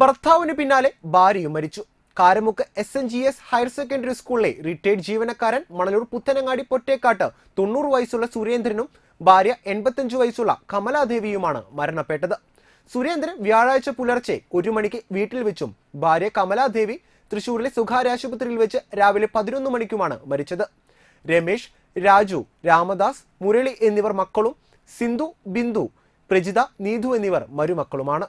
ഭർത്താവിന് പിന്നാലെ ഭാര്യയും മരിച്ചു Karamuck S N G S higher secondary സ്കൂളിലെ റിട്ടയർഡ് ജീവനക്കാരൻ മണലൂർ പുത്തനങ്ങാടി പൊറ്റേക്കാട്ട് തൊണ്ണൂറ് വയസ്സുള്ള സുരേന്ദ്രനും ഭാര്യ എൺപത്തിയഞ്ച് വയസ്സുള്ള കമലാദേവിയുമാണ് മരണപ്പെട്ടത് സുരേന്ദ്രൻ വ്യാഴാഴ്ച പുലർച്ചെ ഒരു മണിക്ക് വീട്ടിൽ വെച്ചും ഭാര്യ കമലാദേവി തൃശൂരിലെ സ്വകാര്യ ആശുപത്രിയിൽ വെച്ച് രാവിലെ പതിനൊന്ന് മണിക്കുമാണ് മരിച്ചത് രമേശ് രാജു രാമദാസ് മുരളി എന്നിവർ മക്കളും സിന്ധു ബിന്ദു പ്രജിത നീതു എന്നിവർ മരുമക്കളുമാണ്